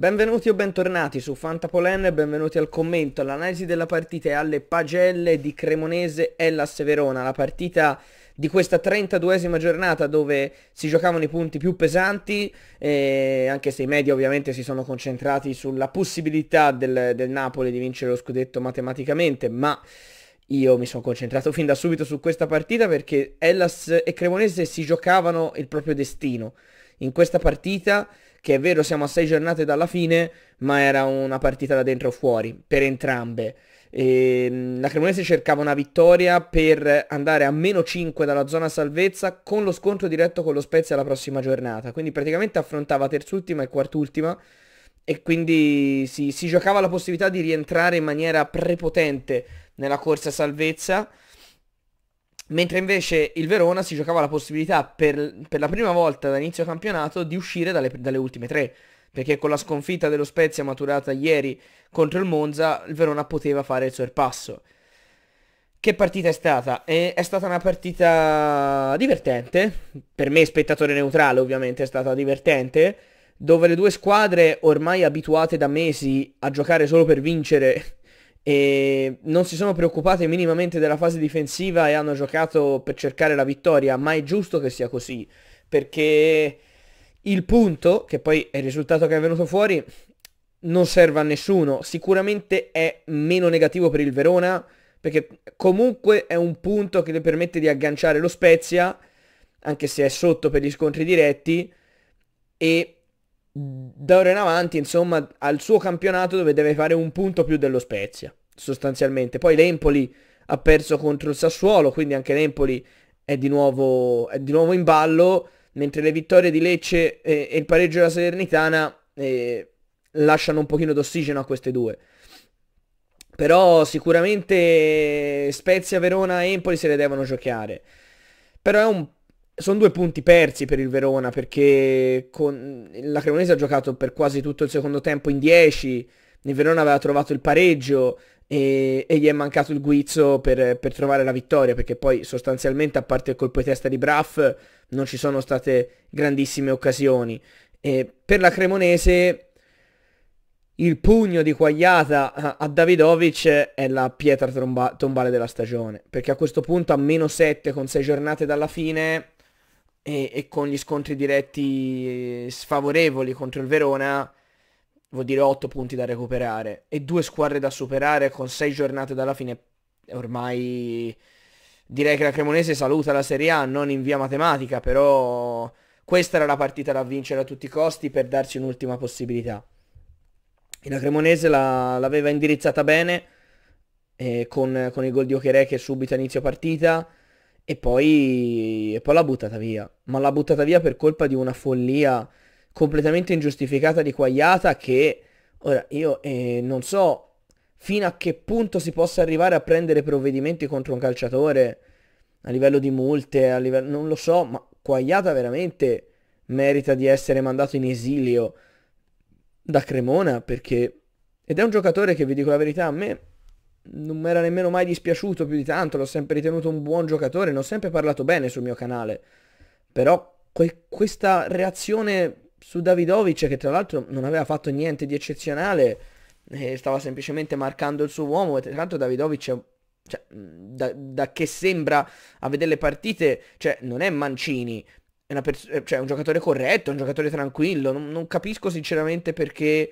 Benvenuti o bentornati su Fantapolen e benvenuti al commento, all'analisi della partita e alle pagelle di Cremonese e la Severona, la partita di questa 32esima giornata dove si giocavano i punti più pesanti, eh, anche se i media ovviamente si sono concentrati sulla possibilità del, del Napoli di vincere lo scudetto matematicamente, ma io mi sono concentrato fin da subito su questa partita perché Hellas e Cremonese si giocavano il proprio destino. In questa partita che è vero siamo a sei giornate dalla fine, ma era una partita da dentro o fuori per entrambe. E, ehm, la Cremonese cercava una vittoria per andare a meno 5 dalla zona salvezza con lo scontro diretto con lo Spezia la prossima giornata. Quindi praticamente affrontava terzultima e quartultima e quindi si, si giocava la possibilità di rientrare in maniera prepotente nella corsa salvezza. Mentre invece il Verona si giocava la possibilità per, per la prima volta da inizio campionato di uscire dalle, dalle ultime tre perché con la sconfitta dello Spezia maturata ieri contro il Monza, il Verona poteva fare il suo sorpasso. Che partita è stata? È, è stata una partita divertente, per me spettatore neutrale ovviamente è stata divertente, dove le due squadre ormai abituate da mesi a giocare solo per vincere e non si sono preoccupate minimamente della fase difensiva e hanno giocato per cercare la vittoria, ma è giusto che sia così, perché il punto, che poi è il risultato che è venuto fuori, non serve a nessuno, sicuramente è meno negativo per il Verona, perché comunque è un punto che le permette di agganciare lo Spezia, anche se è sotto per gli scontri diretti, e da ora in avanti, insomma, al suo campionato dove deve fare un punto più dello Spezia, sostanzialmente. Poi l'Empoli ha perso contro il Sassuolo, quindi anche l'Empoli è di nuovo, è di nuovo in ballo, mentre le vittorie di Lecce e, e il pareggio della Salernitana eh, lasciano un pochino d'ossigeno a queste due. Però sicuramente Spezia, Verona e Empoli se le devono giocare. Però è un sono due punti persi per il Verona perché con... la Cremonese ha giocato per quasi tutto il secondo tempo in 10, il Verona aveva trovato il pareggio e, e gli è mancato il guizzo per, per, trovare la vittoria perché poi sostanzialmente a parte il colpo di testa di Braff non ci sono state grandissime occasioni. E per la Cremonese il pugno di Quagliata a, Davidovic è la pietra tromba- tombale della stagione perché a questo punto a meno 7 con 6 giornate dalla fine e, e, con gli scontri diretti sfavorevoli contro il Verona vuol dire 8 punti da recuperare e due squadre da superare con 6 giornate dalla fine ormai direi che la Cremonese saluta la Serie A non in via matematica però questa era la partita da vincere a tutti i costi per darci un'ultima possibilità e la Cremonese l'aveva indirizzata bene eh, con, con il gol di Ocherè che subito a inizio partita e poi, e poi l'ha buttata via. Ma l'ha buttata via per colpa di una follia completamente ingiustificata di Quagliata che, ora, io eh, non so fino a che punto si possa arrivare a prendere provvedimenti contro un calciatore a livello di multe, livello, non lo so, ma Quagliata veramente merita di essere mandato in esilio da Cremona perché... Ed è un giocatore che, vi dico la verità, a me non mi era nemmeno mai dispiaciuto più di tanto, l'ho sempre ritenuto un buon giocatore, ne ho sempre parlato bene sul mio canale. Però que- questa reazione su Davidovic, che tra l'altro non aveva fatto niente di eccezionale, eh, stava semplicemente marcando il suo uomo, e tra l'altro Davidovic è cioè, da, da, che sembra a vedere le partite, cioè, non è Mancini, è, pers- eh, cioè, un giocatore corretto, è un giocatore tranquillo, non, non capisco sinceramente perché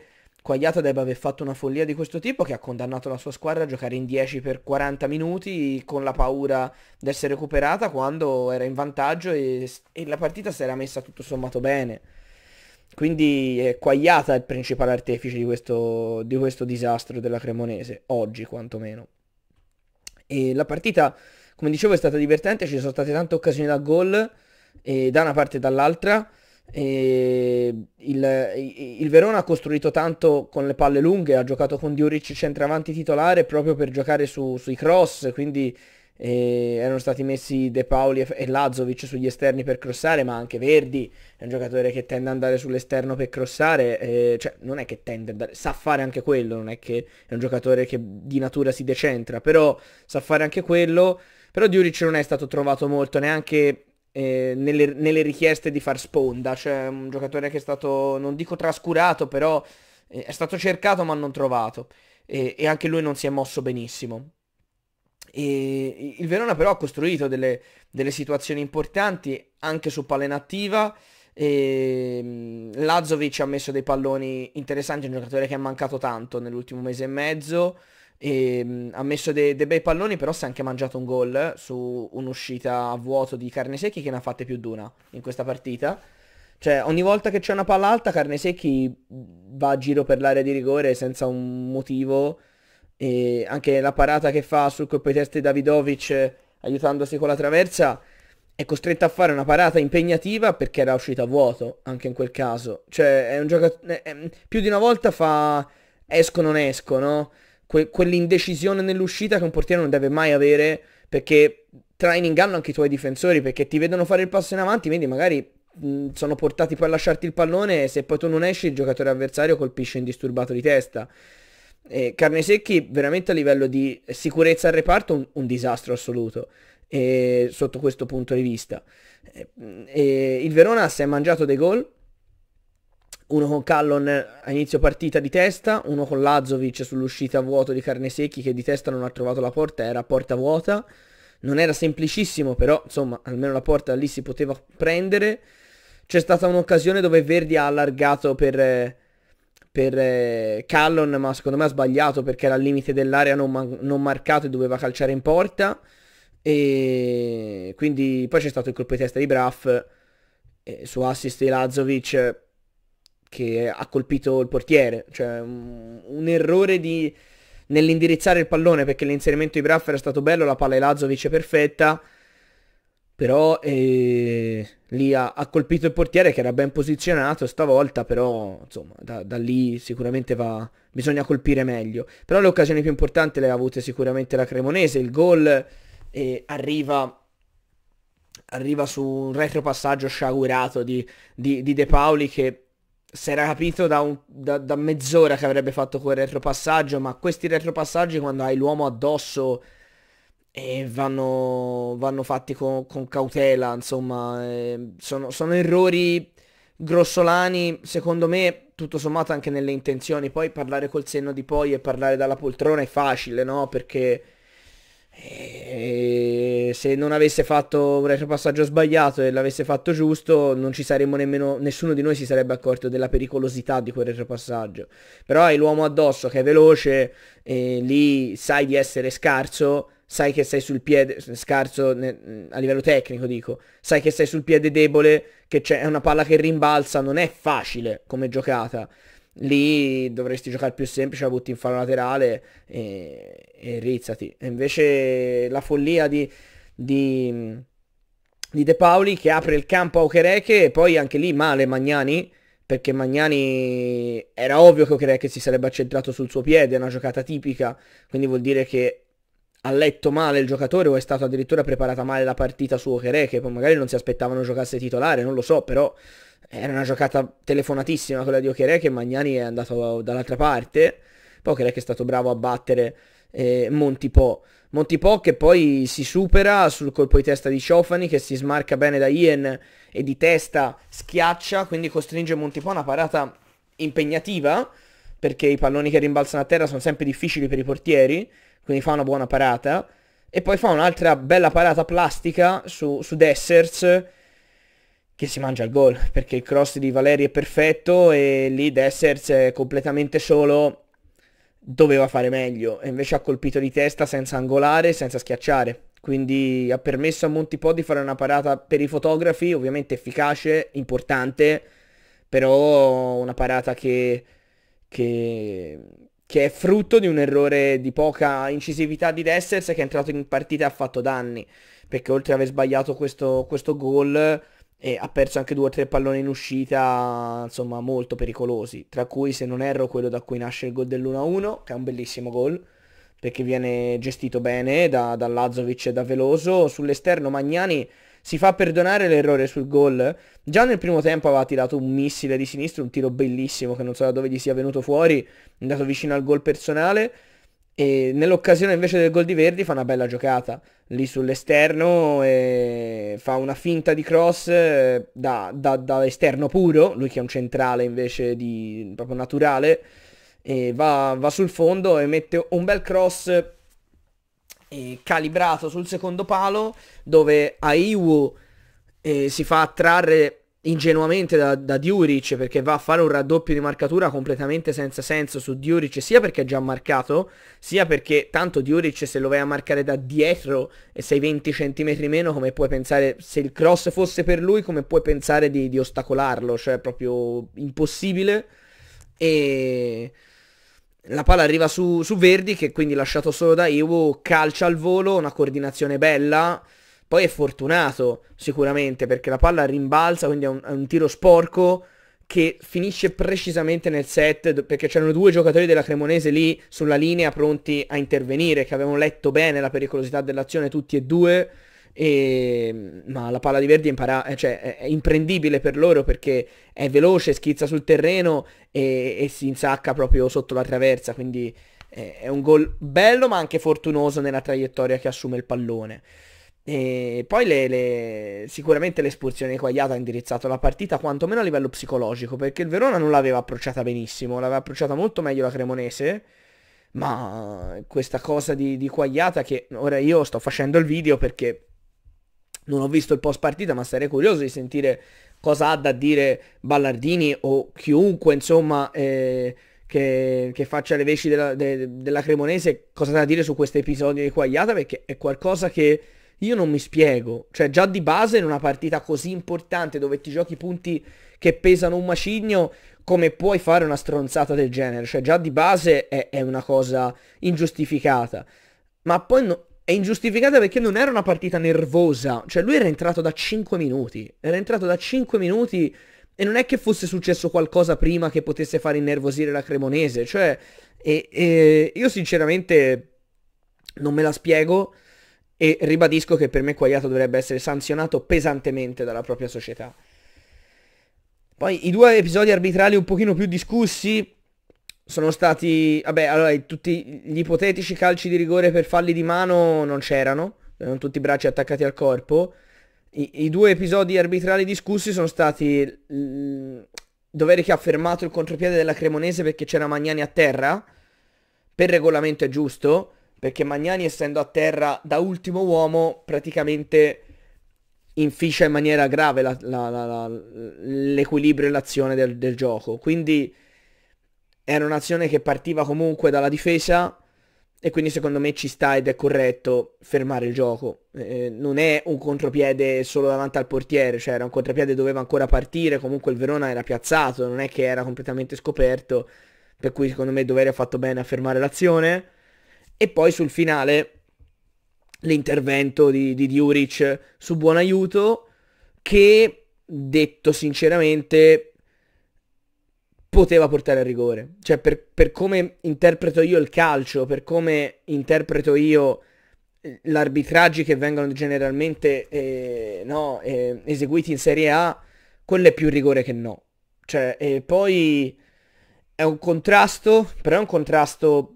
Quagliata deve aver fatto una follia di questo tipo che ha condannato la sua squadra a giocare in 10 per 40 minuti con la paura di essere recuperata quando era in vantaggio e, e la partita si era messa tutto sommato bene. Quindi è Quagliata il principale artefice di questo, di questo disastro della Cremonese, oggi quantomeno. E la partita, come dicevo, è stata divertente, ci sono state tante occasioni da gol, e da una parte e dall'altra. E ehm, il, il, Verona ha costruito tanto con le palle lunghe, ha giocato con Dioric centravanti titolare proprio per giocare su, sui cross, quindi eh, erano stati messi De Paoli e, e Lazovic sugli esterni per crossare, ma anche Verdi è un giocatore che tende ad andare sull'esterno per crossare, eh, cioè non è che tende ad andare, sa fare anche quello, non è che è un giocatore che di natura si decentra, però sa fare anche quello, però Diuric non è stato trovato molto neanche eh, nelle, nelle, richieste di far sponda, cioè un giocatore che è stato, non dico trascurato, però eh, è stato cercato ma non trovato e, e anche lui non si è mosso benissimo. E il Verona però ha costruito delle, delle situazioni importanti anche su palla inattiva. E mm, Lazovic ha messo dei palloni interessanti, un giocatore che è mancato tanto nell'ultimo mese e mezzo. E, ehm, ha messo dei de bei palloni, però si è anche mangiato un gol su un'uscita a vuoto di Carne Secchi che ne ha fatte più di una in questa partita. Cioè, ogni volta che c'è una palla alta, Carne Secchi va a giro per l'area di rigore senza un motivo. E anche la parata che fa sul colpo di testa di Davidovic aiutandosi con la traversa è costretta a fare una parata impegnativa perché era uscita a vuoto, anche in quel caso. Cioè, è un giocatore... Più di una volta fa esco non esco, no? que- quell'indecisione nell'uscita che un portiere non deve mai avere perché tra in inganno anche i tuoi difensori perché ti vedono fare il passo in avanti, quindi magari sono portati poi a lasciarti il pallone e se poi tu non esci il giocatore avversario colpisce indisturbato di testa. E Carne Secchi veramente a livello di sicurezza al reparto un, un disastro assoluto e, eh, sotto questo punto di vista. E, e il Verona si è mangiato dei gol uno con Callon a inizio partita di testa, uno con Lazovic sull'uscita a vuoto di Carnesecchi che di testa non ha trovato la porta, era porta vuota, non era semplicissimo però insomma almeno la porta lì si poteva prendere, c'è stata un'occasione dove Verdi ha allargato per, per eh, Callon ma secondo me ha sbagliato perché era al limite dell'area non, non marcato e doveva calciare in porta e quindi poi c'è stato il colpo di testa di Braff eh, su assist di Lazovic che ha colpito il portiere, cioè un, un errore di, nell'indirizzare il pallone perché l'inserimento di Braff era stato bello, la palla di Lazovic è perfetta, però eh, lì ha, ha, colpito il portiere che era ben posizionato stavolta, però insomma da, da lì sicuramente va, bisogna colpire meglio. Però le occasioni più importanti le ha avute sicuramente la Cremonese, il gol eh, arriva arriva su un retropassaggio sciagurato di, di, di De Paoli che si era capito da, un, da, da mezz'ora che avrebbe fatto quel retropassaggio, ma questi retropassaggi quando hai l'uomo addosso e eh, vanno, vanno fatti con, con, cautela, insomma, eh, sono, sono, errori grossolani, secondo me, tutto sommato anche nelle intenzioni. Poi parlare col senno di poi e parlare dalla poltrona è facile, no? Perché e se non avesse fatto un retropassaggio sbagliato e l'avesse fatto giusto, non ci saremmo nemmeno, nessuno di noi si sarebbe accorto della pericolosità di quel retropassaggio. Però hai l'uomo addosso che è veloce, e lì sai di essere scarso, sai che sei sul piede, scarso ne, mm, a livello tecnico dico, sai che sei sul piede debole, che c'è una palla che rimbalza, non è facile come giocata lì dovresti giocare più semplice, la butti in fallo laterale e, e rizzati. E invece la follia di, di, di De Paoli che apre il campo a Okereke e poi anche lì male Magnani, perché Magnani era ovvio che Okereke si sarebbe accentrato sul suo piede, è una giocata tipica, quindi vuol dire che ha letto male il giocatore o è stata addirittura preparata male la partita su Okereke, poi magari non si aspettavano giocasse titolare, non lo so, però era una giocata telefonatissima quella di Ocherè che Magnani è andato dall'altra parte. Poi Ocherè che è stato bravo a battere eh, Montipò. Montipò che poi si supera sul colpo di testa di Ciofani che si smarca bene da Ian e di testa schiaccia, quindi costringe Montipò a una parata impegnativa perché i palloni che rimbalzano a terra sono sempre difficili per i portieri, quindi fa una buona parata. E poi fa un'altra bella parata plastica su, su Dessers che si mangia il gol, perché il cross di Valeri è perfetto e lì Dessers completamente solo doveva fare meglio e invece ha colpito di testa senza angolare, senza schiacciare. Quindi ha permesso a Montipò di fare una parata per i fotografi, ovviamente efficace, importante, però una parata che, che, che è frutto di un errore di poca incisività di Dessers che è entrato in partita e ha fatto danni, perché oltre ad aver sbagliato questo, questo gol e ha perso anche due o tre palloni in uscita, insomma, molto pericolosi, tra cui se non erro quello da cui nasce il gol dell'1-1, che è un bellissimo gol, perché viene gestito bene da, da Lazovic e da Veloso, sull'esterno Magnani si fa perdonare l'errore sul gol, già nel primo tempo aveva tirato un missile di sinistra, un tiro bellissimo che non so da dove gli sia venuto fuori, è andato vicino al gol personale, e nell'occasione invece del gol di Verdi fa una bella giocata lì sull'esterno, eh, fa una finta di cross eh, da, da, da, esterno puro, lui che è un centrale invece di, proprio naturale, va, va, sul fondo e mette un bel cross eh, calibrato sul secondo palo dove Aiwu eh, si fa attrarre ingenuamente da, da Diuric perché va a fare un raddoppio di marcatura completamente senza senso su Diuric sia perché è già marcato sia perché tanto Diuric se lo vai a marcare da dietro e sei 20 cm meno come puoi pensare se il cross fosse per lui come puoi pensare di, di ostacolarlo cioè è proprio impossibile e la palla arriva su, su Verdi che quindi lasciato solo da Iwu calcia al volo una coordinazione bella poi è fortunato sicuramente perché la palla rimbalza, quindi è un, è un tiro sporco che finisce precisamente nel set perché c'erano due giocatori della Cremonese lì sulla linea pronti a intervenire, che avevano letto bene la pericolosità dell'azione tutti e due. E... ma la palla di Verdi è, impara... Eh, cioè, è imprendibile per loro perché è veloce, schizza sul terreno e, e si insacca proprio sotto la traversa, quindi è un gol bello ma anche fortunoso nella traiettoria che assume il pallone. E poi le, le... sicuramente l'espulsione di Quagliata ha indirizzato la partita quantomeno a livello psicologico, perché il Verona non l'aveva approcciata benissimo, l'aveva approcciata molto meglio la Cremonese, ma questa cosa di, di Quagliata che ora io sto facendo il video perché non ho visto il post partita, ma sarei curioso di sentire cosa ha da dire Ballardini o chiunque, insomma... Eh... Che, che, faccia le veci della, de, della Cremonese cosa da dire su questo episodio di Quagliata perché è qualcosa che io non mi spiego, cioè già di base in una partita così importante dove ti giochi punti che pesano un macigno, come puoi fare una stronzata del genere? Cioè già di base è, è una cosa ingiustificata, ma poi no, è ingiustificata perché non era una partita nervosa, cioè lui era entrato da 5 minuti, era entrato da 5 minuti e non è che fosse successo qualcosa prima che potesse far innervosire la Cremonese, cioè e, e io sinceramente non me la spiego e ribadisco che per me Quagliato dovrebbe essere sanzionato pesantemente dalla propria società. Poi i due episodi arbitrali un pochino più discussi sono stati, vabbè, allora tutti gli ipotetici calci di rigore per falli di mano non c'erano, erano tutti i bracci attaccati al corpo. I, i due episodi arbitrali discussi sono stati l... Dovere che ha fermato il contropiede della Cremonese perché c'era Magnani a terra, per regolamento è giusto, perché Magnani essendo a terra da ultimo uomo praticamente inficia in maniera grave la, la, la, l'equilibrio e l'azione del, del, gioco. Quindi era un'azione che partiva comunque dalla difesa e quindi secondo me ci sta ed è corretto fermare il gioco. Eh, non è un contropiede solo davanti al portiere, cioè era un contropiede doveva ancora partire, comunque il Verona era piazzato, non è che era completamente scoperto, per cui secondo me Doveri ha fatto bene a fermare l'azione e poi sul finale l'intervento di, di Diuric su buon aiuto che, detto sinceramente, poteva portare a rigore. Cioè, per, per, come interpreto io il calcio, per come interpreto io eh, l'arbitraggi che vengono generalmente eh, no, eh, eseguiti in Serie A, quello è più rigore che no. Cioè, eh, poi è un contrasto, però è un contrasto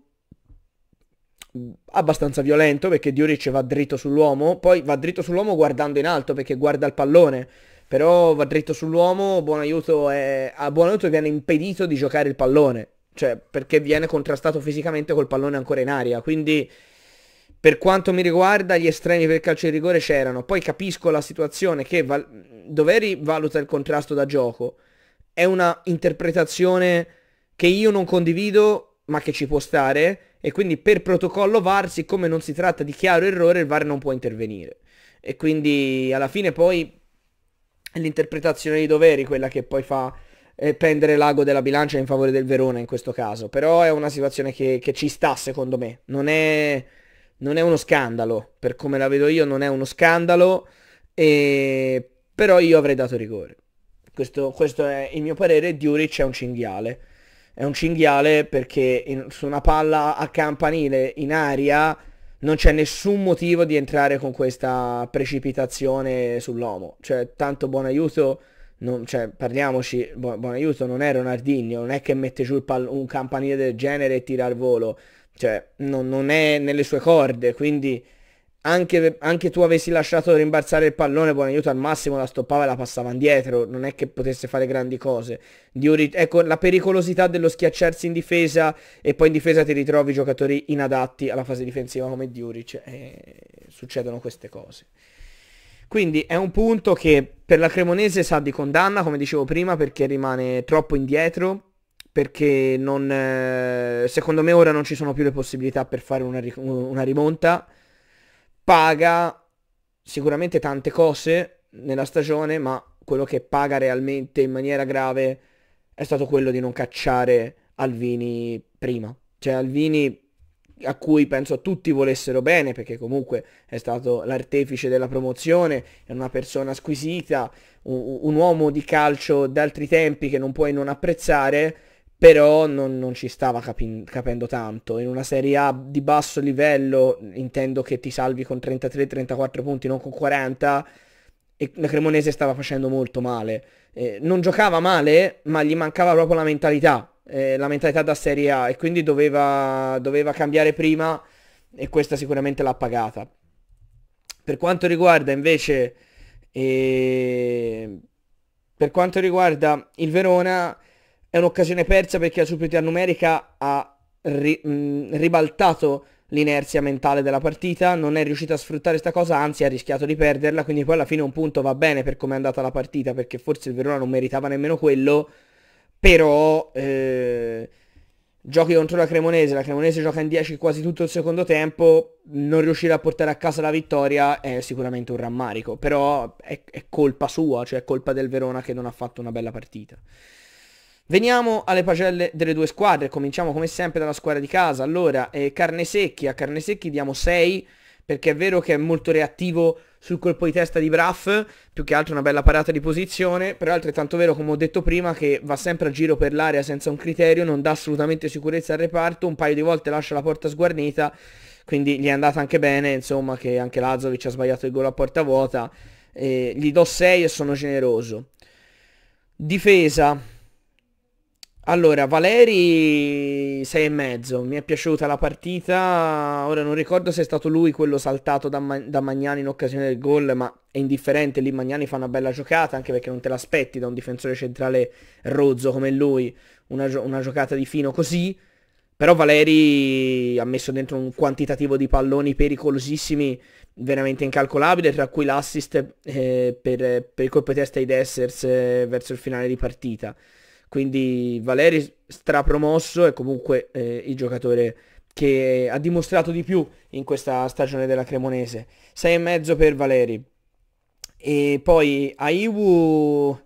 abbastanza violento perché Diuric va dritto sull'uomo, poi va dritto sull'uomo guardando in alto perché guarda il pallone, però va dritto sull'uomo, buon aiuto è, a buon aiuto viene impedito di giocare il pallone, cioè perché viene contrastato fisicamente col pallone ancora in aria, quindi per quanto mi riguarda gli estremi per calcio di rigore c'erano, poi capisco la situazione che val- Doveri valuta il contrasto da gioco, è una interpretazione che io non condivido ma che ci può stare, e quindi per protocollo VAR, siccome non si tratta di chiaro errore, il VAR non può intervenire. E quindi alla fine poi è l'interpretazione dei doveri quella che poi fa eh, pendere l'ago della bilancia in favore del Verona in questo caso. Però è una situazione che, che ci sta secondo me. Non è, non è, uno scandalo, per come la vedo io non è uno scandalo, e... però io avrei dato rigore. Questo, questo è il mio parere, Diuric è un cinghiale è un cinghiale perché in, su una palla a campanile in aria non c'è nessun motivo di entrare con questa precipitazione sull'uomo. Cioè, tanto buon aiuto, non, cioè, parliamoci, buon, buon, aiuto non è Ronaldinho, non è che mette giù pal- un campanile del genere e tira al volo. Cioè, non, non è nelle sue corde, quindi anche, anche, tu avessi lasciato rimbalzare il pallone, buon aiuto al massimo, la stoppava e la passava indietro, non è che potesse fare grandi cose. Diuric, ecco, la pericolosità dello schiacciarsi in difesa e poi in difesa ti ritrovi giocatori inadatti alla fase difensiva come Diuric, e eh, succedono queste cose. Quindi è un punto che per la Cremonese sa di condanna, come dicevo prima, perché rimane troppo indietro, perché non, eh, secondo me ora non ci sono più le possibilità per fare una, una rimonta paga sicuramente tante cose nella stagione, ma quello che paga realmente in maniera grave è stato quello di non cacciare Alvini prima. Cioè Alvini a cui penso tutti volessero bene, perché comunque è stato l'artefice della promozione, è una persona squisita, un, un uomo di calcio d'altri tempi che non puoi non apprezzare, però non, non, ci stava capi- capendo tanto. In una Serie A di basso livello intendo che ti salvi con 33-34 punti, non con 40, e la Cremonese stava facendo molto male. Eh, non giocava male, ma gli mancava proprio la mentalità, eh, la mentalità da Serie A, e quindi doveva, doveva cambiare prima, e questa sicuramente l'ha pagata. Per quanto riguarda invece... Eh, per quanto riguarda il Verona è un'occasione persa perché la superiorità numerica ha ri- mh, mm, ribaltato l'inerzia mentale della partita, non è riuscito a sfruttare questa cosa, anzi ha rischiato di perderla, quindi poi alla fine un punto va bene per come è andata la partita, perché forse il Verona non meritava nemmeno quello, però eh, giochi contro la Cremonese, la Cremonese gioca in 10 quasi tutto il secondo tempo, non riuscire a portare a casa la vittoria è sicuramente un rammarico, però è, è colpa sua, cioè è colpa del Verona che non ha fatto una bella partita. Veniamo alle pagelle delle due squadre, cominciamo come sempre dalla squadra di casa. Allora, eh, Carnesecchi, a Carnesecchi diamo 6 perché è vero che è molto reattivo sul colpo di testa di Braff, più che altro una bella parata di posizione, però è altrettanto vero, come ho detto prima, che va sempre a giro per l'area senza un criterio, non dà assolutamente sicurezza al reparto, un paio di volte lascia la porta sguarnita, quindi gli è andata anche bene, insomma, che anche Lazovic ha sbagliato il gol a porta vuota, eh, gli do 6 e sono generoso. Difesa, allora, Valeri 6 e mezzo, mi è piaciuta la partita, ora non ricordo se è stato lui quello saltato da, Ma da Magnani in occasione del gol, ma è indifferente, lì Magnani fa una bella giocata, anche perché non te l'aspetti da un difensore centrale rozzo come lui, una, gio una giocata di fino così, però Valeri ha messo dentro un quantitativo di palloni pericolosissimi, veramente incalcolabile, tra cui l'assist eh, per, per il colpo di testa ai Dessers eh, verso il finale di partita. Quindi Valeri strapromosso è comunque eh, il giocatore che ha dimostrato di più in questa stagione della Cremonese. e mezzo per Valeri. E poi Aiwu...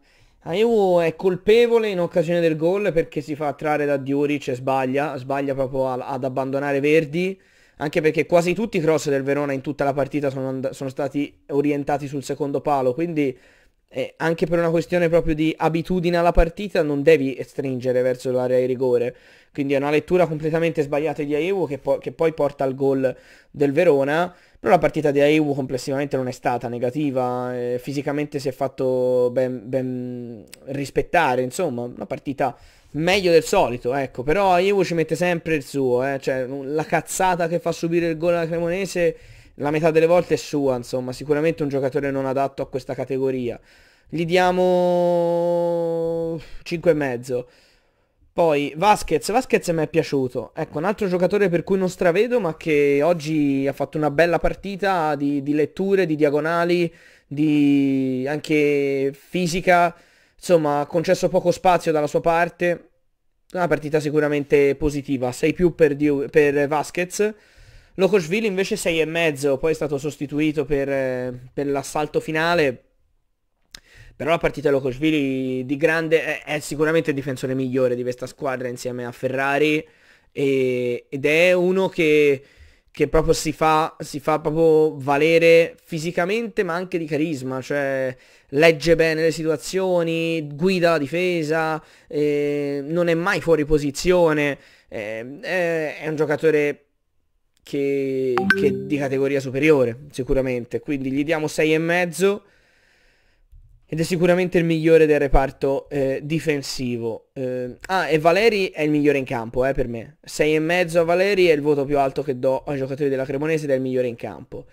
Aiwu è colpevole in occasione del gol perché si fa attrarre da Diuric e sbaglia, sbaglia proprio a, ad abbandonare Verdi, anche perché quasi tutti i cross del Verona in tutta la partita sono, and- sono stati orientati sul secondo palo, quindi eh, anche per una questione proprio di abitudine alla partita non devi stringere verso l'area di rigore. Quindi è una lettura completamente sbagliata di Aewu che, po- che, poi porta al gol del Verona. Però la partita di Aewu complessivamente non è stata negativa, eh, fisicamente si è fatto ben, ben, rispettare, insomma, una partita meglio del solito, ecco. Però Aewu ci mette sempre il suo, eh. cioè, la cazzata che fa subire il gol alla Cremonese la metà delle volte è sua, insomma, sicuramente un giocatore non adatto a questa categoria. Gli diamo 5,5. Poi Vasquez, Vasquez mi è piaciuto, ecco un altro giocatore per cui non stravedo ma che oggi ha fatto una bella partita di, di letture, di diagonali, di anche fisica, insomma ha concesso poco spazio dalla sua parte, una partita sicuramente positiva, 6 più per, Diu- per Vasquez, Locosville invece 6,5, poi è stato sostituito per, eh, per l'assalto finale. Però la partita Locosvili di grande è, è, sicuramente il difensore migliore di questa squadra insieme a Ferrari e, ed è uno che, che proprio si fa, si fa proprio valere fisicamente ma anche di carisma, cioè legge bene le situazioni, guida la difesa, eh, non è mai fuori posizione, eh, è un giocatore che, che di categoria superiore, sicuramente. Quindi gli diamo 6,5 ed è sicuramente il migliore del reparto eh, difensivo. Eh, ah, e Valeri è il migliore in campo, eh, per me. 6,5 a Valeri è il voto più alto che do ai giocatori della Cremonese ed è il migliore in campo.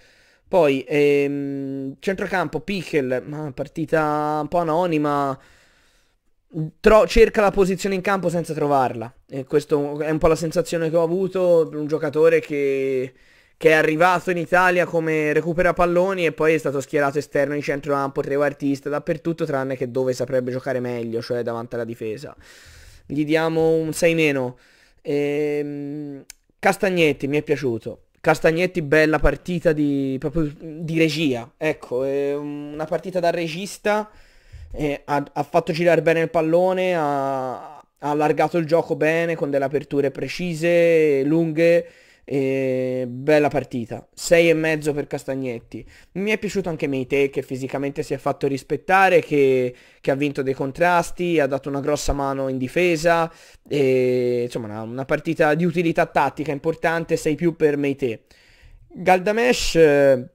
Poi, ehm, centrocampo, Pichel, partita un po' anonima cerca la posizione in campo senza trovarla. E questa è un po' la sensazione che ho avuto un giocatore che, che, è arrivato in Italia come recupera palloni e poi è stato schierato esterno in centrocampo, trequartista, dappertutto tranne che dove saprebbe giocare meglio, cioè davanti alla difesa. Gli diamo un 6 meno. Ehm, Castagnetti mi è piaciuto. Castagnetti bella partita di, proprio di regia, ecco, una partita da regista eh, ha, ha, fatto girare bene il pallone, ha, ha, allargato il gioco bene con delle aperture precise, lunghe. Eh, bella partita 6 e mezzo per Castagnetti mi è piaciuto anche Meite che fisicamente si è fatto rispettare che, che, ha vinto dei contrasti ha dato una grossa mano in difesa e, insomma una, una, partita di utilità tattica importante 6 più per Meite Galdamesh eh,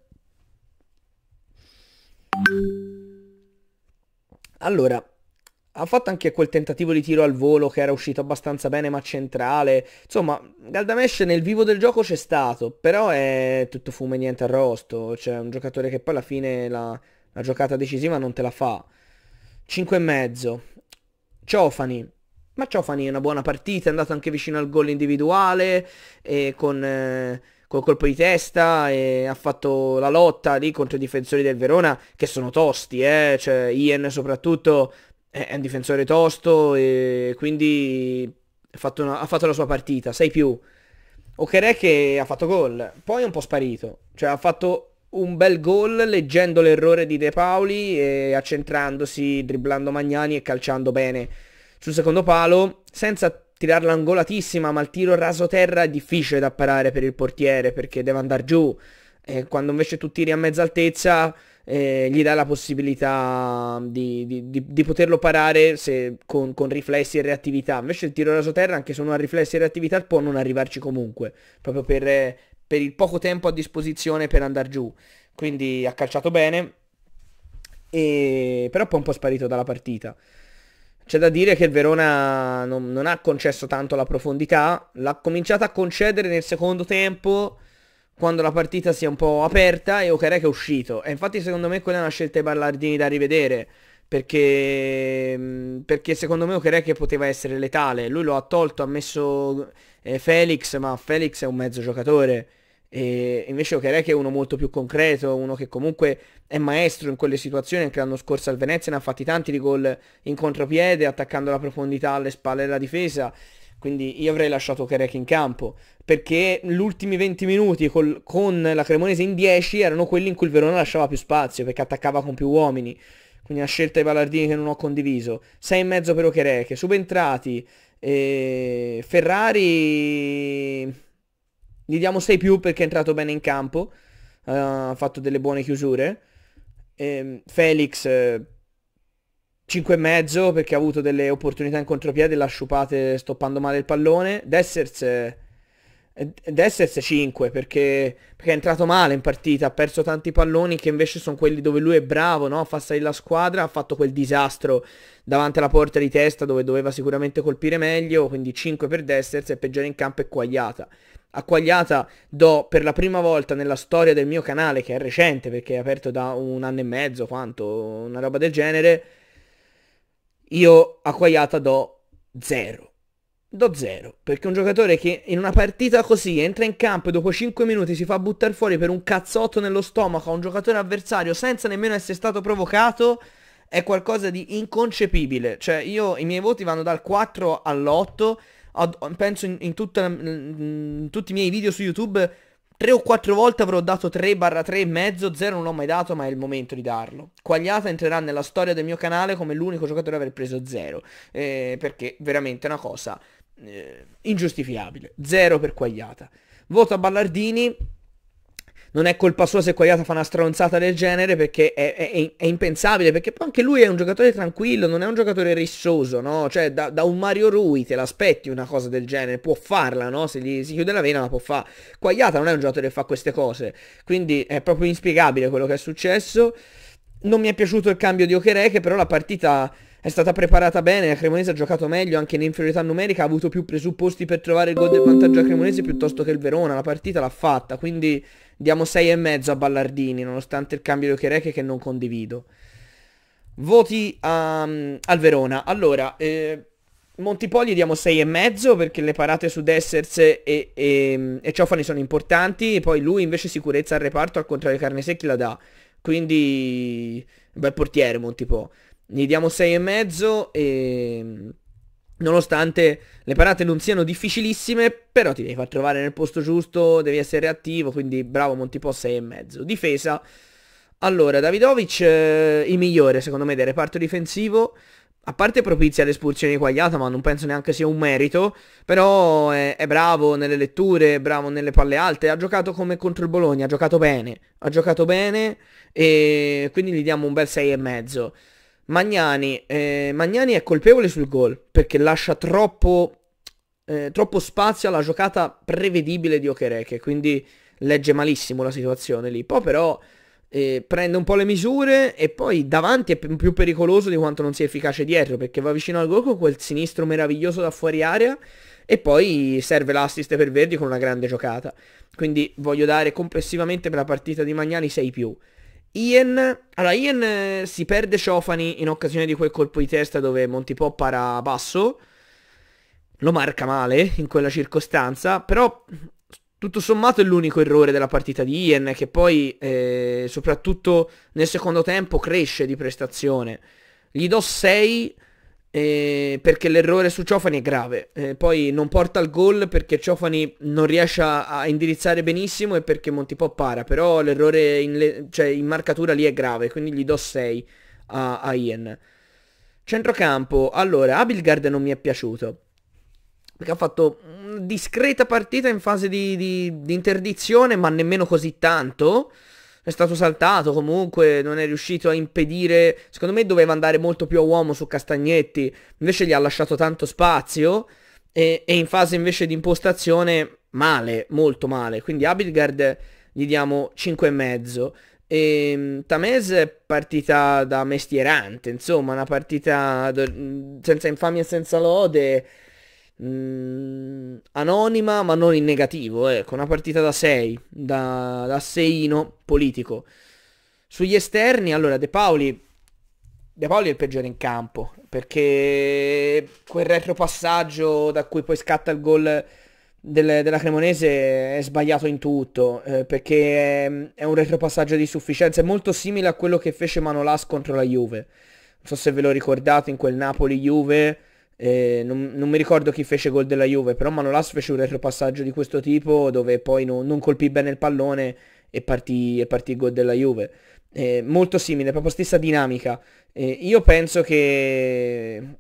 allora, ha fatto anche quel tentativo di tiro al volo che era uscito abbastanza bene ma centrale. Insomma, Galdamesh nel vivo del gioco c'è stato, però è tutto fumo e niente arrosto. C'è un giocatore che poi alla fine la, la giocata decisiva non te la fa. 5,5. Ciofani. Ma Ciofani è una buona partita, è andato anche vicino al gol individuale e con... Eh, col colpo di testa e ha fatto la lotta lì contro i difensori del Verona che sono tosti, eh? cioè Ian soprattutto è un difensore tosto e quindi ha fatto, una, ha fatto la sua partita, 6 più. Okerè che ha fatto gol, poi è un po' sparito, cioè ha fatto un bel gol leggendo l'errore di De Paoli e accentrandosi, dribblando Magnani e calciando bene sul secondo palo, senza tirarla angolatissima, ma il tiro raso terra è difficile da parare per il portiere perché deve andare giù. E quando invece tu tiri a mezza altezza eh, gli dà la possibilità di, di, di, di poterlo parare se, con, con, riflessi e reattività. Invece il tiro raso terra, anche se non ha riflessi e reattività, può non arrivarci comunque, proprio per, per il poco tempo a disposizione per andare giù. Quindi ha calciato bene, e... però poi è un po' sparito dalla partita. C'è da dire che il Verona non, non, ha concesso tanto la profondità, l'ha cominciata a concedere nel secondo tempo quando la partita si è un po' aperta e Ocarec è uscito. E infatti secondo me quella è una scelta di Ballardini da rivedere, perché, mm, perché secondo me Ocarec poteva essere letale. Lui lo ha tolto, ha messo eh, Felix, ma Felix è un mezzo giocatore e invece Okereke è uno molto più concreto, uno che comunque è maestro in quelle situazioni, anche l'anno scorso al Venezia ne ha fatti tanti di gol in contropiede, attaccando la profondità alle spalle della difesa, quindi io avrei lasciato Okereke in campo, perché gli ultimi 20 minuti col, con la Cremonese in 10 erano quelli in cui il Verona lasciava più spazio, perché attaccava con più uomini, quindi una scelta di Ballardini che non ho condiviso, 6 e mezzo per Okereke, subentrati, eh, Ferrari gli diamo 6 più perché è entrato bene in campo, uh, ha fatto delle buone chiusure. E ehm, Felix eh, 5,5 perché ha avuto delle opportunità in contropiede, l'ha sciupate stoppando male il pallone. Dessers, eh, eh Dessers 5 perché, perché, è entrato male in partita, ha perso tanti palloni che invece sono quelli dove lui è bravo, no? fa salire la squadra, ha fatto quel disastro davanti alla porta di testa dove doveva sicuramente colpire meglio, quindi 5 per Dessers e peggiore in campo è quagliata. Acquagliata do per la prima volta nella storia del mio canale, che è recente perché è aperto da un anno e mezzo, quanto, una roba del genere, io Acquagliata do zero. Do zero. perché un giocatore che in una partita così entra in campo e dopo 5 minuti si fa buttare fuori per un cazzotto nello stomaco a un giocatore avversario senza nemmeno essere stato provocato, è qualcosa di inconcepibile. Cioè io i miei voti vanno dal 4 all'8 ad, penso in, in, tutta, in, tutti i miei video su YouTube 3 o 4 volte avrò dato 3 barra 3 e mezzo, 0 non l'ho mai dato ma è il momento di darlo. Quagliata entrerà nella storia del mio canale come l'unico giocatore ad aver preso 0, eh, perché veramente è una cosa eh, ingiustificabile. 0 per Quagliata. Voto a Ballardini, non è colpa sua se Quagliata fa una stronzata del genere perché è, è, è, impensabile, perché poi anche lui è un giocatore tranquillo, non è un giocatore rissoso, no? Cioè da, da un Mario Rui te l'aspetti una cosa del genere, può farla, no? Se gli si chiude la vena la può fare. Quagliata non è un giocatore che fa queste cose, quindi è proprio inspiegabile quello che è successo. Non mi è piaciuto il cambio di Ocherè, che però la partita è stata preparata bene, la Cremonese ha giocato meglio anche in inferiorità numerica, ha avuto più presupposti per trovare il gol del vantaggio a Cremonese piuttosto che il Verona, la partita l'ha fatta, quindi Diamo 6,5 a Ballardini, nonostante il cambio di Ochereche che non condivido. Voti a, ehm, al Verona. Allora, eh, Montipoli diamo 6,5 perché le parate su Dessers e, e, ehm, e, Ciofani sono importanti. E poi lui invece sicurezza al reparto, al contrario di Carnesecchi la dà. Quindi, bel portiere Montipò. Gli diamo 6,5 e... Nonostante le parate non siano difficilissime, però ti devi far trovare nel posto giusto, devi essere reattivo, quindi bravo Montipo 6 e mezzo. Difesa. Allora, Davidovic, eh, il migliore secondo me del reparto difensivo, a parte propizia all'espulsione di Quagliata, ma non penso neanche sia un merito, però è, è, bravo nelle letture, è bravo nelle palle alte, ha giocato come contro il Bologna, ha giocato bene, ha giocato bene e quindi gli diamo un bel 6,5. Magnani, eh, Magnani è colpevole sul gol perché lascia troppo, eh, troppo spazio alla giocata prevedibile di Okereke, quindi legge malissimo la situazione lì. Poi però eh, prende un po' le misure e poi davanti è più pericoloso di quanto non sia efficace dietro perché va vicino al gol con quel sinistro meraviglioso da fuori area e poi serve l'assist per Verdi con una grande giocata. Quindi voglio dare complessivamente per la partita di Magnani 6 più. Ian, allora Ian eh, si perde Ciofani in occasione di quel colpo di testa dove Montipò para basso, lo marca male in quella circostanza, però tutto sommato è l'unico errore della partita di Ian che poi eh, soprattutto nel secondo tempo cresce di prestazione. Gli do 6 eh, perché l'errore su Ciofani è grave. Eh, poi non porta al gol perché Ciofani non riesce a, a indirizzare benissimo e perché Montipò para, però l'errore in, cioè in, marcatura lì è grave, quindi gli do 6 a, a Ian. Centrocampo, allora, Abilgard non mi è piaciuto perché ha fatto una discreta partita in fase di, di, di interdizione, ma nemmeno così tanto è stato saltato comunque, non è riuscito a impedire, secondo me doveva andare molto più a uomo su Castagnetti, invece gli ha lasciato tanto spazio e, e in fase invece di impostazione male, molto male, quindi Abilgard gli diamo 5,5. E ehm, Tamez è partita da mestierante, insomma, una partita senza infamia e senza lode, mh, mm, anonima ma non in negativo, ecco, una partita da 6, da, da seiino politico. Sugli esterni, allora De Paoli, De Paoli è il peggiore in campo, perché quel retropassaggio da cui poi scatta il gol del, della Cremonese è sbagliato in tutto, eh, perché è, è, un retropassaggio di sufficienza, è molto simile a quello che fece Manolas contro la Juve. Non so se ve lo ricordate in quel Napoli-Juve eh, non, non, mi ricordo chi fece gol della Juve, però Manolas fece un retropassaggio di questo tipo dove poi no, non colpì bene il pallone e partì, e partì il gol della Juve. Eh, molto simile, proprio stessa dinamica. Eh, io penso che,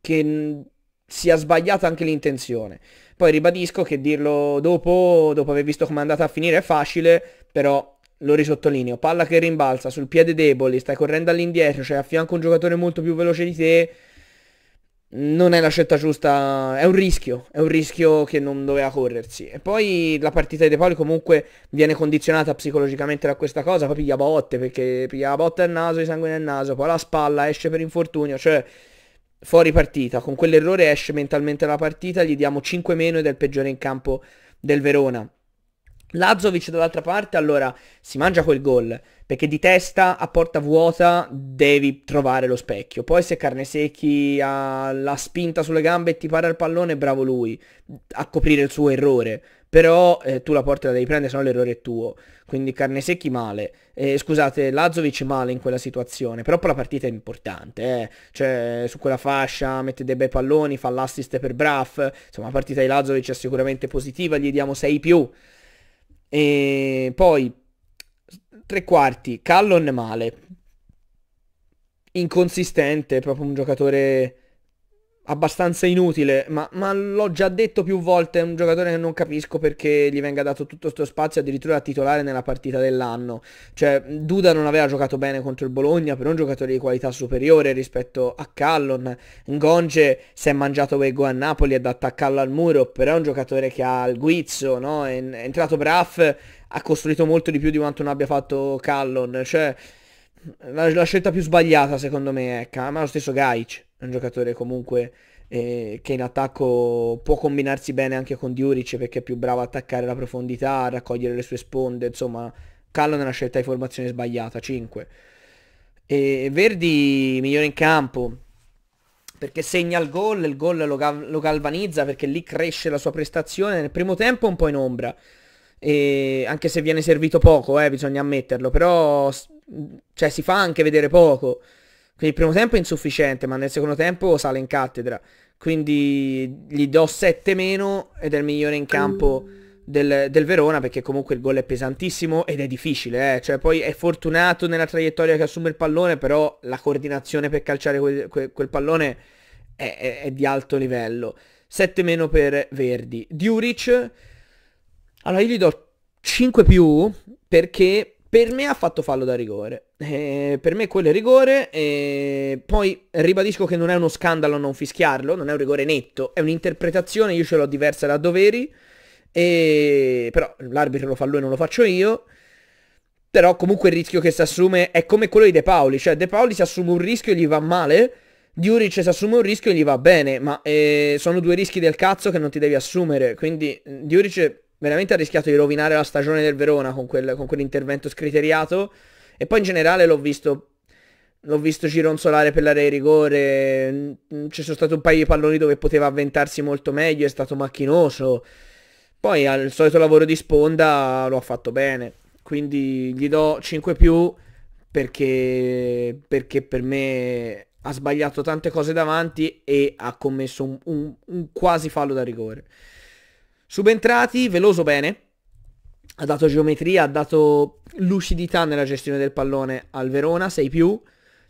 che mm, sia sbagliata anche l'intenzione. Poi ribadisco che dirlo dopo, dopo aver visto come è andata a finire, è facile, però lo risottolineo, palla che rimbalza sul piede debole, stai correndo all'indietro, cioè a fianco un giocatore molto più veloce di te non è la scelta giusta, è un rischio, è un rischio che non doveva corrersi. E poi la partita di De Paoli comunque viene condizionata psicologicamente da questa cosa, poi piglia botte, perché piglia la botta al naso, di sangue nel naso, poi la spalla, esce per infortunio, cioè fuori partita, con quell'errore esce mentalmente la partita, gli diamo 5 meno ed è il peggiore in campo del Verona. Lazzovic dall'altra parte, allora, si mangia quel gol, perché di testa a porta vuota devi trovare lo specchio. Poi se Carnesecchi ha la spinta sulle gambe e ti para il pallone, bravo lui a coprire il suo errore. Però eh, tu la porta la devi prendere, se no l'errore è tuo. Quindi Carnesecchi male. Eh, scusate, Lazzovic male in quella situazione. Però poi la partita è importante. Eh. Cioè, su quella fascia mette dei bei palloni, fa l'assist per Braff. Insomma, la partita di Lazzovic è sicuramente positiva, gli diamo 6 più. E poi, tre quarti, Callon male. Inconsistente, proprio un giocatore abbastanza inutile, ma, ma l'ho già detto più volte, è un giocatore che non capisco perché gli venga dato tutto questo spazio, addirittura a titolare nella partita dell'anno. Cioè, Duda non aveva giocato bene contro il Bologna, però è un giocatore di qualità superiore rispetto a Callon. Ngonge si è mangiato Wego a Napoli ed attaccarlo al muro, però è un giocatore che ha il guizzo, no? È, è entrato Braff, ha costruito molto di più di quanto non abbia fatto Callon, cioè... La, la scelta più sbagliata secondo me è, ecco, ma lo stesso Gaic è un giocatore comunque eh, che in attacco può combinarsi bene anche con Diuric perché è più bravo a attaccare la profondità, a raccogliere le sue sponde, insomma Callo nella scelta di formazione sbagliata, 5. E Verdi migliore in campo perché segna il gol, il gol lo, gal- lo galvanizza perché lì cresce la sua prestazione, nel primo tempo un po' in ombra. E anche se viene servito poco, eh, bisogna ammetterlo, però cioè, si fa anche vedere poco. Quindi il primo tempo è insufficiente, ma nel secondo tempo sale in cattedra. Quindi gli do 7 meno ed è il migliore in campo del, del Verona perché comunque il gol è pesantissimo ed è difficile. Eh? Cioè poi è fortunato nella traiettoria che assume il pallone, però la coordinazione per calciare quel, quel, quel pallone è, è, è, di alto livello. 7 meno per Verdi. Diuric, allora io gli do 5 più perché per me ha fatto fallo da rigore. Eh, per me quello è rigore. Eh, poi ribadisco che non è uno scandalo non fischiarlo, non è un rigore netto, è un'interpretazione, io ce l'ho diversa da doveri. Eh, però l'arbitro lo fa lui, non lo faccio io. Però comunque il rischio che si assume è come quello di De Paoli, cioè De Paoli si assume un rischio e gli va male, Diuric si assume un rischio e gli va bene, ma eh, sono due rischi del cazzo che non ti devi assumere, quindi Diuric veramente ha rischiato di rovinare la stagione del Verona con, quel, con quell'intervento scriteriato. E poi in generale l'ho visto, l'ho visto gironzolare per l'area di rigore, mm, ci sono stati un paio di palloni dove poteva avventarsi molto meglio, è stato macchinoso. Poi al solito lavoro di sponda lo ha fatto bene, quindi gli do 5 più perché, perché per me ha sbagliato tante cose davanti e ha commesso un, un, un quasi fallo da rigore. Subentrati, Veloso bene, ha dato geometria, ha dato lucidità nella gestione del pallone al Verona, 6 più.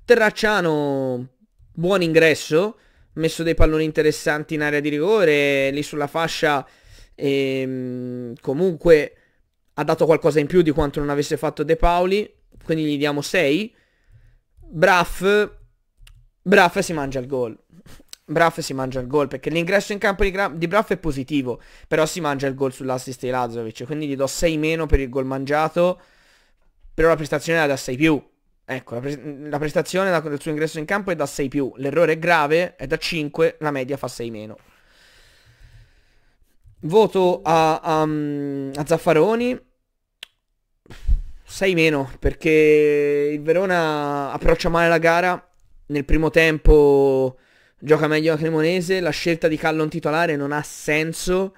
Terracciano, buon ingresso, messo dei palloni interessanti in area di rigore, lì sulla fascia e, ehm, comunque ha dato qualcosa in più di quanto non avesse fatto De Paoli, quindi gli diamo 6. Braff, Braff si mangia il gol. Braff si mangia il gol perché l'ingresso in campo di, di Braff è positivo, però si mangia il gol sull'assist di Lazovic, quindi gli do 6 meno per il gol mangiato, però la prestazione la da 6 più. Ecco, la, pre la prestazione del suo ingresso in campo è da 6 più, l'errore è grave, è da 5, la media fa 6 meno. Voto a, a, a Zaffaroni, 6 meno perché il Verona approccia male la gara, nel primo tempo gioca meglio la Cremonese, la scelta di Callon titolare non ha senso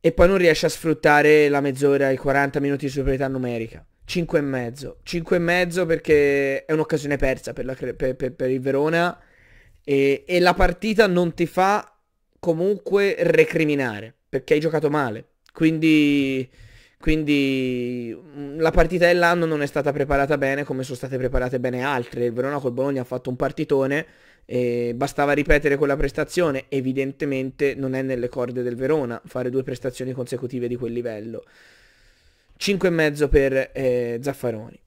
e poi non riesce a sfruttare la mezz'ora, i 40 minuti di superiorità numerica. 5 e mezzo. 5 e mezzo perché è un'occasione persa per, la, per, per, per il Verona e, e la partita non ti fa comunque recriminare perché hai giocato male. Quindi, quindi mm, la partita dell'anno non è stata preparata bene come sono state preparate bene altre. Il Verona col Bologna ha fatto un partitone e bastava ripetere quella prestazione, evidentemente non è nelle corde del Verona fare due prestazioni consecutive di quel livello. 5,5 per eh, Zaffaroni.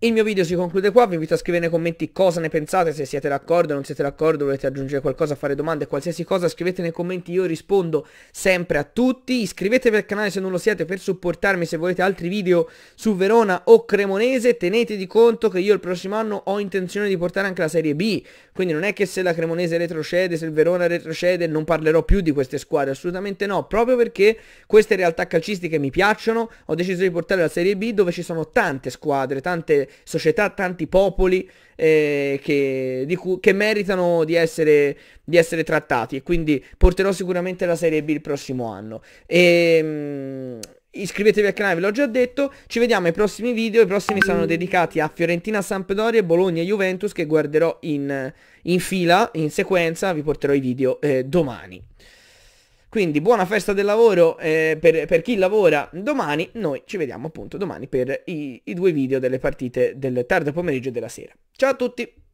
Il mio video si conclude qua, vi invito a scrivere nei commenti cosa ne pensate, se siete d'accordo, non siete d'accordo, volete aggiungere qualcosa, fare domande, qualsiasi cosa, scrivete nei commenti, io rispondo sempre a tutti, iscrivetevi al canale se non lo siete per supportarmi se volete altri video su Verona o Cremonese, tenete di conto che io il prossimo anno ho intenzione di portare anche la Serie B, quindi non è che se la Cremonese retrocede, se il Verona retrocede, non parlerò più di queste squadre, assolutamente no, proprio perché queste realtà calcistiche mi piacciono, ho deciso di portare la Serie B dove ci sono tante squadre, tante società, tanti popoli eh, che, cui, che, meritano di essere, di essere, trattati e quindi porterò sicuramente la Serie B il prossimo anno. E, ehm, Iscrivetevi al canale, ve l'ho già detto. Ci vediamo ai prossimi video. I prossimi saranno mm. dedicati a Fiorentina, Sampdoria, e Bologna Juventus che guarderò in, in, fila, in sequenza. Vi porterò i video eh, domani. Quindi buona festa del lavoro eh, per, per, chi lavora domani. Noi ci vediamo appunto domani per i, i due video delle partite del tardo pomeriggio e della sera. Ciao a tutti!